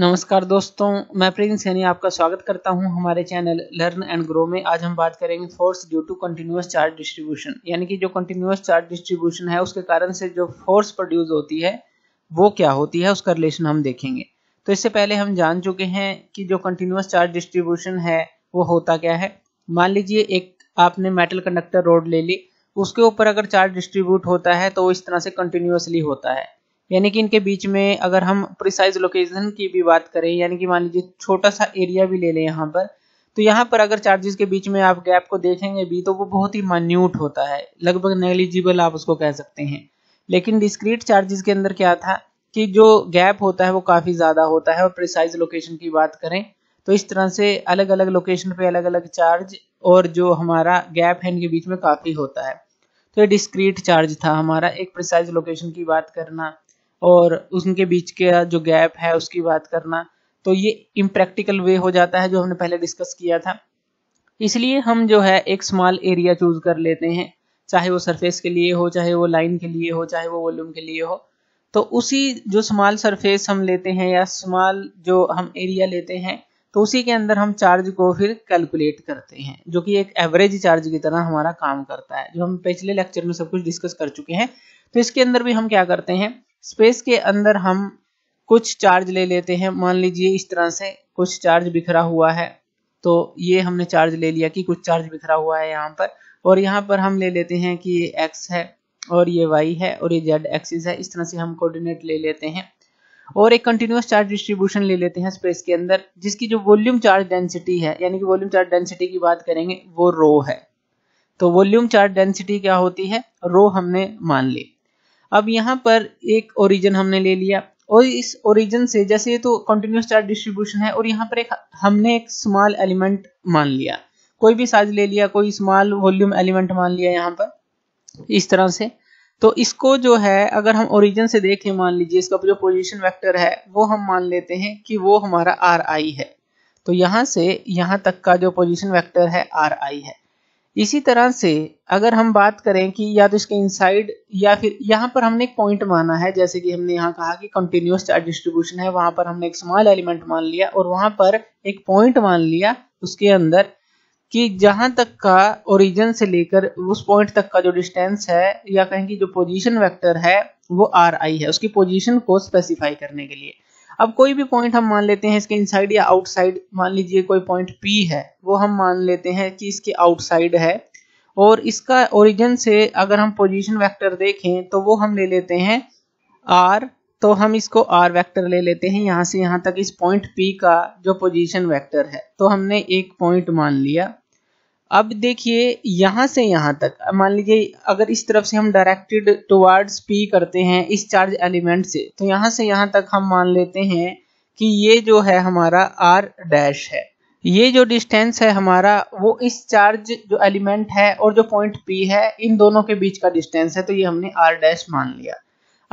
नमस्कार दोस्तों मैं प्रिंस सैनी आपका स्वागत करता हूं हमारे चैनल लर्न एंड ग्रो में आज हम बात करेंगे force due to continuous charge distribution यानी कि जो कंटिन्यूस चार्ज डिस्ट्रीब्यूशन है उसके कारण से जो फोर्स प्रोड्यूस होती है वो क्या होती है उसका रिलेशन हम देखेंगे तो इससे पहले हम जान चुके हैं कि जो कंटिन्यूस चार्ज डिस्ट्रीब्यूशन है वो होता क्या है मान लीजिए एक आपने मेटल कंडक्टर रोड ले ली उसके ऊपर अगर चार्ज डिस्ट्रीब्यूट होता है तो इस तरह से कंटिन्यूसली होता है यानी कि इनके बीच में अगर हम प्रिसाइज लोकेशन की भी बात करें यानी कि मान लीजिए छोटा सा एरिया भी ले लें यहाँ पर तो यहाँ पर अगर चार्जेस के बीच में आप गैप को देखेंगे भी तो वो बहुत ही माइन्यूट होता है लगभग नेग्लिजिबल आप उसको कह सकते हैं लेकिन डिस्क्रीट चार्जेस के अंदर क्या था कि जो गैप होता है वो काफ़ी ज़्यादा होता है और प्रिसाइज लोकेशन की बात करें तो इस तरह से अलग अलग लोकेशन पे अलग अलग चार्ज और जो हमारा गैप है इनके बीच में काफ़ी होता है तो ये डिस्क्रीट चार्ज था हमारा एक प्रिसाइज लोकेशन की बात करना और उनके बीच का जो गैप है उसकी बात करना तो ये इम्प्रैक्टिकल वे हो जाता है जो हमने पहले डिस्कस किया था इसलिए हम जो है एक स्मॉल एरिया चूज कर लेते हैं चाहे वो सरफेस के लिए हो चाहे वो लाइन के लिए हो चाहे वो वॉल्यूम के लिए हो तो उसी जो स्मॉल सरफेस हम लेते हैं या स्मॉल जो हम एरिया लेते हैं तो उसी के अंदर हम चार्ज को फिर कैलकुलेट करते हैं जो कि एक एवरेज चार्ज की तरह हमारा काम करता है जो हम पिछले लेक्चर में सब कुछ डिस्कस कर चुके हैं तो इसके अंदर भी हम क्या करते हैं स्पेस के अंदर हम कुछ चार्ज ले लेते हैं मान लीजिए इस तरह से कुछ चार्ज बिखरा हुआ है तो ये हमने चार्ज ले लिया कि कुछ चार्ज बिखरा हुआ है यहाँ पर और यहाँ पर हम ले लेते हैं कि ये एक्स है और ये वाई है और ये जेड एक्सिस है इस तरह से हम कोऑर्डिनेट ले लेते हैं और एक कंटिन्यूस चार्ज डिस्ट्रीब्यूशन ले लेते हैं स्पेस के अंदर जिसकी जो वॉल्यूम चार्ज डेंसिटी है यानी कि वॉल्यूम चार्ज डेंसिटी की बात करेंगे वो रो है तो वॉल्यूम चार्ज डेंसिटी क्या होती है रो हमने मान ली अब यहाँ पर एक ओरिजिन हमने ले लिया और इस ओरिजिन से जैसे ये तो कंटिन्यूस चार्ज डिस्ट्रीब्यूशन है और यहाँ पर एक हमने एक स्मॉल एलिमेंट मान लिया कोई भी साइज ले लिया कोई स्मॉल वॉल्यूम एलिमेंट मान लिया यहाँ पर इस तरह से तो इसको जो है अगर हम ओरिजिन से देखें मान लीजिए इसका जो पोजिशन वैक्टर है वो हम मान लेते हैं कि वो हमारा आर आई है तो यहाँ से यहाँ तक का जो पोजिशन वैक्टर है आर आई है इसी तरह से अगर हम बात करें कि या तो इसके इनसाइड या फिर यहाँ पर हमने एक पॉइंट माना है जैसे कि हमने यहाँ कहा कि कंटिन्यूस चार्ज डिस्ट्रीब्यूशन है वहां पर हमने एक स्मॉल एलिमेंट मान लिया और वहां पर एक पॉइंट मान लिया उसके अंदर कि जहां तक का ओरिजिन से लेकर उस पॉइंट तक का जो डिस्टेंस है या कहें कि जो पोजीशन वेक्टर है वो आर आई है उसकी पोजीशन को स्पेसिफाई करने के लिए अब कोई भी पॉइंट हम मान लेते हैं इसके इनसाइड या आउटसाइड मान लीजिए कोई पॉइंट P है वो हम मान लेते हैं कि इसके आउटसाइड है और इसका ओरिजिन से अगर हम पोजीशन वेक्टर देखें तो वो हम ले लेते हैं आर तो हम इसको आर वेक्टर ले लेते हैं यहाँ से यहाँ तक इस पॉइंट पी का जो पोजीशन वेक्टर है तो हमने एक पॉइंट मान लिया अब देखिए यहाँ से यहाँ तक मान लीजिए अगर इस तरफ से हम डायरेक्टेड टुवर्ड्स पी करते हैं इस चार्ज एलिमेंट से तो यहाँ से यहाँ तक हम मान लेते हैं कि ये जो है हमारा आर डैश है ये जो डिस्टेंस है हमारा वो इस चार्ज जो एलिमेंट है और जो पॉइंट पी है इन दोनों के बीच का डिस्टेंस है तो ये हमने आर डैश मान लिया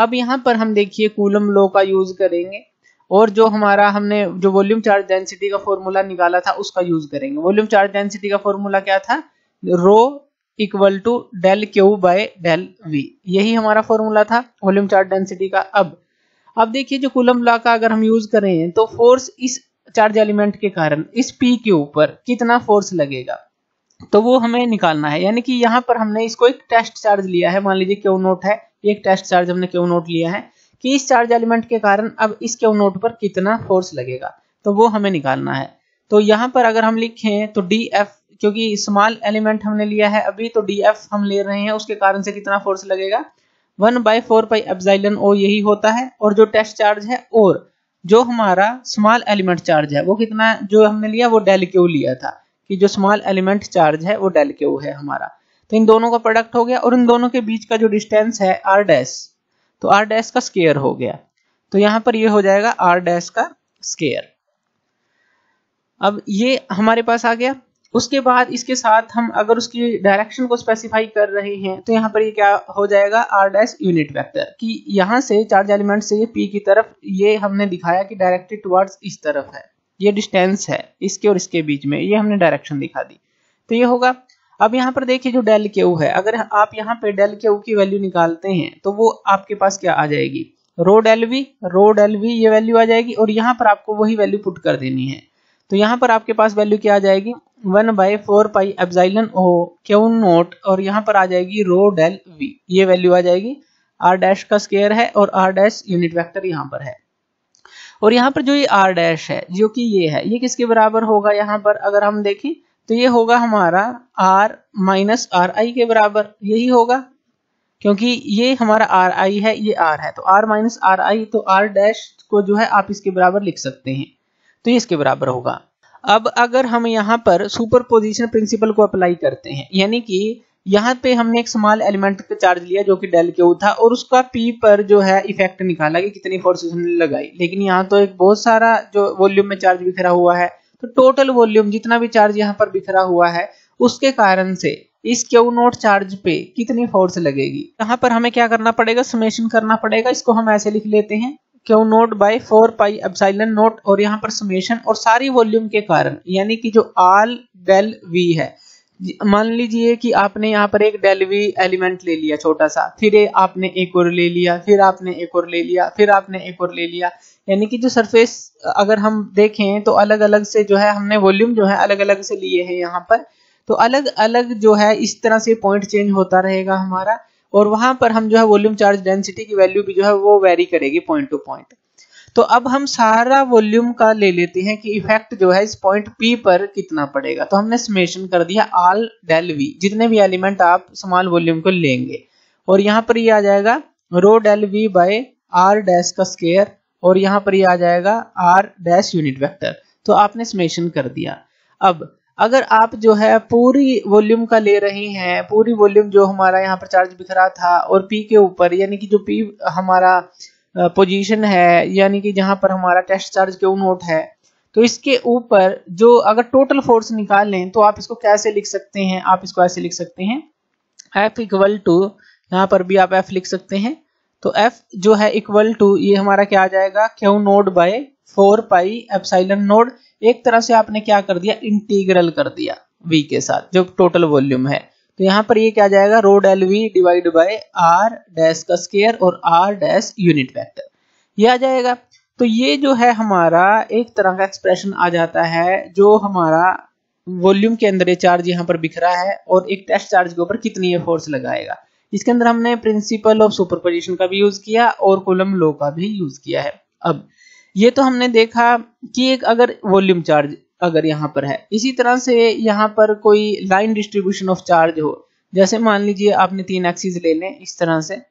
अब यहाँ पर हम देखिए कूलम लो का यूज करेंगे और जो हमारा हमने जो वॉल्यूम चार्ज डेंसिटी का फॉर्मूला निकाला था उसका यूज करेंगे वॉल्यूम चार्ज डेंसिटी का फॉर्मूला क्या था rho equal to del Q by del V यही हमारा फॉर्मूला था वॉल्यूम चार्ज डेंसिटी का अब अब देखिए जो कुलम लॉ का अगर हम यूज करें तो फोर्स इस चार्ज एलिमेंट के कारण इस पी के ऊपर कितना फोर्स लगेगा तो वो हमें निकालना है यानी कि यहाँ पर हमने इसको एक टेस्ट चार्ज लिया है मान लीजिए क्यू नोट है एक टेस्ट चार्ज हमने क्यू नोट लिया है कि इस चार्ज एलिमेंट के कारण अब इसके नोट पर कितना फोर्स लगेगा तो वो हमें निकालना है तो यहाँ पर अगर हम लिखें तो डी एफ क्योंकि स्मॉल एलिमेंट हमने लिया है अभी तो डी एफ हम ले रहे हैं उसके कारण से कितना फोर्स लगेगा one by four pi epsilon O यही होता है और जो टेस्ट चार्ज है और जो हमारा स्मॉल एलिमेंट चार्ज है वो कितना जो हमने लिया वो डेल क्यू लिया था कि जो स्मॉल एलिमेंट चार्ज है वो डेल क्यू है हमारा तो इन दोनों का प्रोडक्ट हो गया और इन दोनों के बीच का जो डिस्टेंस है आर डैश तो आर डैश का स्केयर हो गया तो यहां पर ये हो जाएगा आर डैश का स्केयर अब ये हमारे पास आ गया उसके बाद इसके साथ हम अगर उसकी डायरेक्शन को स्पेसिफाई कर रहे हैं तो यहाँ पर ये क्या हो जाएगा आर डैश यूनिट वेक्टर कि यहाँ से चार्ज एलिमेंट से ये पी की तरफ ये हमने दिखाया कि डायरेक्टेड टुवर्ड्स इस तरफ है ये डिस्टेंस है इसके और इसके बीच में ये हमने डायरेक्शन दिखा दी तो ये होगा अब यहाँ पर देखिए जो डेल के है अगर आप यहाँ पे डेल के की वैल्यू निकालते हैं तो वो आपके पास क्या आ जाएगी rho del V rho del V ये वैल्यू आ जाएगी और यहाँ पर आपको वही वैल्यू पुट कर देनी है तो यहाँ पर आपके पास वैल्यू क्या आ जाएगी one by four pi epsilon O Q naught और यहाँ पर आ जाएगी रो डेल वी ये वैल्यू आ जाएगी आर डैश का स्केयर है और आर डैश यूनिट वैक्टर यहाँ पर है और यहाँ पर जो ये आर डैश है जो कि ये है ये किसके बराबर होगा यहाँ पर अगर हम देखें तो ये होगा हमारा आर माइनस आर आई के बराबर यही होगा क्योंकि ये हमारा आर आई है ये आर है तो आर माइनस आर आई तो आर डैश को जो है आप इसके बराबर लिख सकते हैं तो ये इसके बराबर होगा अब अगर हम यहाँ पर सुपर पोजिशन प्रिंसिपल को अप्लाई करते हैं यानी कि यहाँ पे हमने एक स्मॉल एलिमेंट का चार्ज लिया जो कि डेल क्यू था और उसका पी पर जो है इफेक्ट निकाला कि कितनी फोर्सेस हमने लगाई लेकिन यहाँ तो एक बहुत सारा जो वॉल्यूम में चार्ज बिखरा हुआ है तो टोटल वॉल्यूम जितना भी चार्ज यहाँ पर बिखरा हुआ है उसके कारण से इस क्यू नोट चार्ज पे कितनी फोर्स लगेगी यहाँ पर हमें क्या करना पड़ेगा समेशन करना पड़ेगा इसको हम ऐसे लिख लेते हैं Q naught by four pi epsilon naught और यहाँ पर समेशन और सारी वॉल्यूम के कारण यानी कि जो आल डेल वी है मान लीजिए कि आपने यहाँ पर एक डेल वी एलिमेंट ले लिया छोटा सा फिर आपने एक और ले लिया फिर आपने एक और ले लिया फिर आपने एक और ले लिया यानी कि जो सरफेस अगर हम देखें तो अलग अलग से जो है हमने वॉल्यूम जो है अलग अलग से लिए हैं यहाँ पर तो अलग अलग जो है इस तरह से पॉइंट चेंज होता रहेगा हमारा और वहां पर हम जो है वॉल्यूम चार्ज डेंसिटी की वैल्यू भी जो है वो वेरी करेगी पॉइंट टू पॉइंट तो अब हम सारा वॉल्यूम का ले लेते हैं कि इफेक्ट जो है इस पॉइंट पी पर कितना पड़ेगा तो हमने समेशन कर दिया आल डेल वी जितने भी एलिमेंट आप स्मॉल वॉल्यूम को लेंगे और यहाँ पर ये आ जाएगा rho del V by R dash का स्केयर और यहाँ पर ये आ जाएगा आर डैश यूनिट वेक्टर तो आपने समेशन कर दिया अब अगर आप जो है पूरी वॉल्यूम का ले रहे हैं पूरी वॉल्यूम जो हमारा यहाँ पर चार्ज बिखरा था और पी के ऊपर यानी कि जो पी हमारा पोजीशन है यानी कि जहां पर हमारा टेस्ट चार्ज क्यों नोट है तो इसके ऊपर जो अगर टोटल फोर्स निकाल लें तो आप इसको कैसे लिख सकते हैं आप इसको ऐसे लिख सकते हैं एफ इक्वल टू यहाँ पर भी आप एफ लिख सकते हैं तो एफ जो है इक्वल टू ये हमारा क्या आ जाएगा Q naught by four pi epsilon naught एक तरह से आपने क्या कर दिया इंटीग्रल कर दिया वी के साथ जो टोटल वॉल्यूम है तो यहाँ पर ये क्या जाएगा रोड L V divide by R dash का स्केयर और आर डैश यूनिट वेक्टर ये आ जाएगा तो ये जो है हमारा एक तरह का एक्सप्रेशन आ जाता है जो हमारा वॉल्यूम के अंदर ये चार्ज यहाँ पर बिखरा है और एक टेस्ट चार्ज के ऊपर कितनी ये फोर्स लगाएगा इसके अंदर हमने प्रिंसिपल ऑफ सुपरपोजिशन का भी यूज किया और कोलम लो का भी यूज किया है अब ये तो हमने देखा कि एक अगर वॉल्यूम चार्ज अगर यहाँ पर है इसी तरह से यहाँ पर कोई लाइन डिस्ट्रीब्यूशन ऑफ चार्ज हो जैसे मान लीजिए आपने तीन एक्सिस ले लें इस तरह से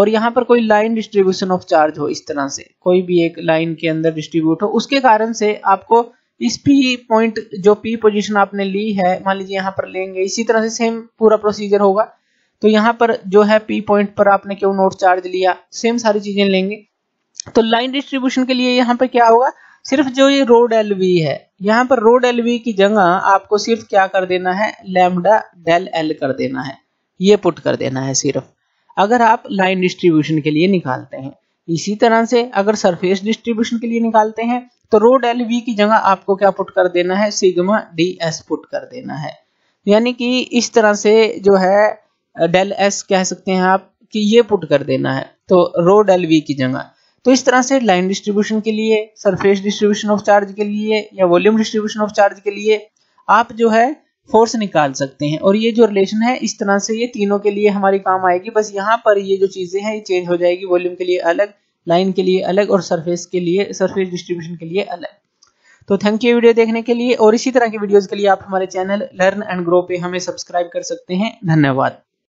और यहाँ पर कोई लाइन डिस्ट्रीब्यूशन ऑफ चार्ज हो इस तरह से कोई भी एक लाइन के अंदर डिस्ट्रीब्यूट हो उसके कारण से आपको इस पी पॉइंट जो पी पोजिशन आपने ली है मान लीजिए यहाँ पर लेंगे इसी तरह से सेम पूरा प्रोसीजर होगा तो यहाँ पर जो है पी पॉइंट पर आपने क्यों नोट चार्ज लिया सेम सारी चीजें लेंगे तो लाइन डिस्ट्रीब्यूशन के लिए यहाँ पर क्या होगा सिर्फ जो ये रोड एल वी है यहाँ पर रोड एल वी की जगह आपको सिर्फ क्या कर देना है लेमडा डेल एल कर देना है ये पुट कर देना है सिर्फ अगर आप लाइन डिस्ट्रीब्यूशन के लिए निकालते हैं इसी तरह से अगर सरफेस डिस्ट्रीब्यूशन के लिए निकालते हैं तो रोड एल वी की जगह आपको क्या पुट कर देना है सिग्मा डी एस पुट कर देना है यानी कि इस तरह से जो है डेल एस कह सकते हैं आप कि ये पुट कर देना है तो रो डेल वी की जगह तो इस तरह से लाइन डिस्ट्रीब्यूशन के लिए सरफेस डिस्ट्रीब्यूशन ऑफ चार्ज के लिए या वॉल्यूम डिस्ट्रीब्यूशन ऑफ चार्ज के लिए आप जो है फोर्स निकाल सकते हैं और ये जो रिलेशन है इस तरह से ये तीनों के लिए हमारी काम आएगी बस यहाँ पर ये जो चीजें हैं ये चेंज हो जाएगी वॉल्यूम के लिए अलग लाइन के लिए अलग और सरफेस के लिए सरफेस डिस्ट्रीब्यूशन के लिए अलग तो थैंक यू वीडियो देखने के लिए और इसी तरह की वीडियोज के लिए आप हमारे चैनल लर्न एंड ग्रो पे हमें सब्सक्राइब कर सकते हैं धन्यवाद